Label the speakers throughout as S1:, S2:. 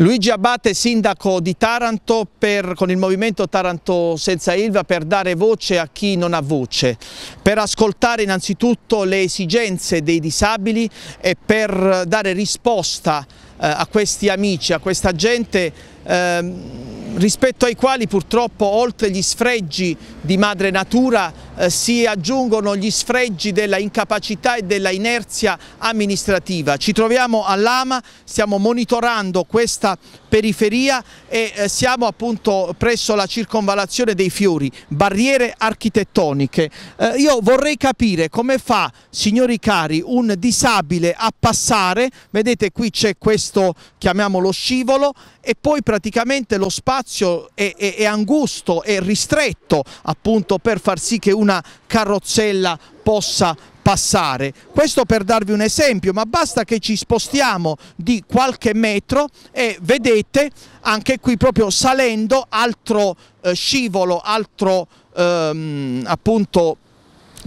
S1: Luigi Abate, sindaco di Taranto, per, con il movimento Taranto senza Ilva per dare voce a chi non ha voce, per ascoltare innanzitutto le esigenze dei disabili e per dare risposta eh, a questi amici, a questa gente Ehm, rispetto ai quali purtroppo oltre gli sfreggi di madre natura eh, si aggiungono gli sfreggi della incapacità e della inerzia amministrativa. Ci troviamo a Lama, stiamo monitorando questa periferia e eh, siamo appunto presso la circonvalazione dei fiori, barriere architettoniche. Eh, io vorrei capire come fa, signori cari, un disabile a passare, vedete qui c'è questo, chiamiamolo scivolo, e poi praticamente praticamente lo spazio è, è, è angusto, è ristretto appunto per far sì che una carrozzella possa passare. Questo per darvi un esempio, ma basta che ci spostiamo di qualche metro e vedete anche qui proprio salendo altro eh, scivolo, altro ehm, appunto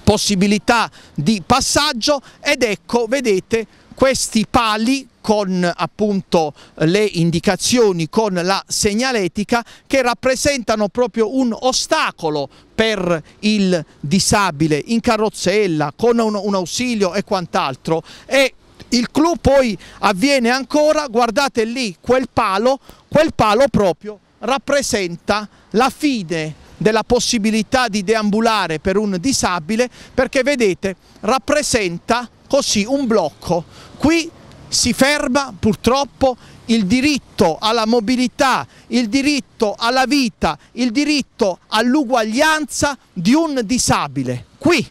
S1: possibilità di passaggio ed ecco vedete questi pali con appunto le indicazioni, con la segnaletica che rappresentano proprio un ostacolo per il disabile in carrozzella, con un, un ausilio e quant'altro e il clou poi avviene ancora, guardate lì quel palo, quel palo proprio rappresenta la fine della possibilità di deambulare per un disabile perché vedete rappresenta così un blocco. Qui si ferma purtroppo il diritto alla mobilità, il diritto alla vita, il diritto all'uguaglianza di un disabile. Qui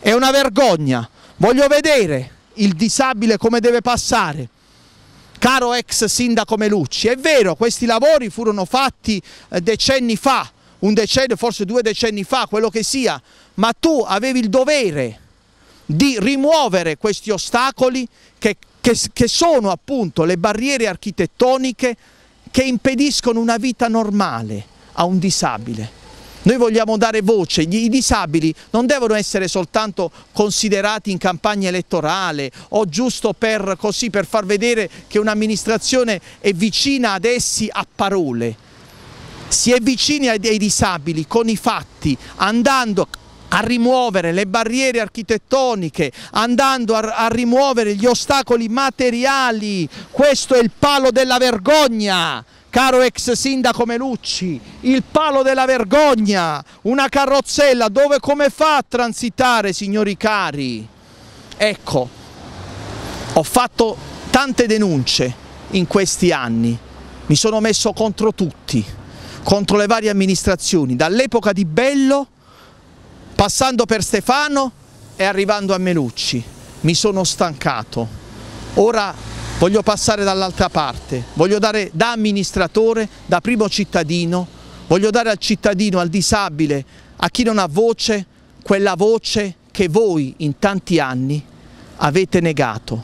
S1: è una vergogna, voglio vedere il disabile come deve passare. Caro ex sindaco Melucci, è vero, questi lavori furono fatti eh, decenni fa, un decennio, forse due decenni fa, quello che sia, ma tu avevi il dovere di rimuovere questi ostacoli che che, che sono appunto le barriere architettoniche che impediscono una vita normale a un disabile. Noi vogliamo dare voce, i disabili non devono essere soltanto considerati in campagna elettorale o giusto per, così, per far vedere che un'amministrazione è vicina ad essi a parole. Si è vicini ai disabili con i fatti, andando a rimuovere le barriere architettoniche, andando a, a rimuovere gli ostacoli materiali. Questo è il palo della vergogna caro ex sindaco Melucci, il palo della vergogna, una carrozzella dove come fa a transitare signori cari? Ecco, ho fatto tante denunce in questi anni, mi sono messo contro tutti, contro le varie amministrazioni, dall'epoca di Bello Passando per Stefano e arrivando a Melucci, mi sono stancato. Ora voglio passare dall'altra parte, voglio dare da amministratore, da primo cittadino, voglio dare al cittadino, al disabile, a chi non ha voce, quella voce che voi in tanti anni avete negato.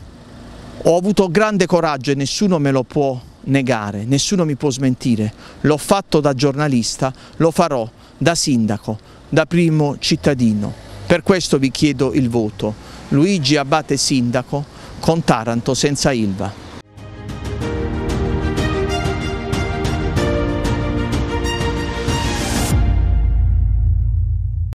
S1: Ho avuto grande coraggio e nessuno me lo può negare, nessuno mi può smentire. L'ho fatto da giornalista, lo farò da sindaco, da primo cittadino. Per questo vi chiedo il voto. Luigi Abate Sindaco con Taranto senza Ilva.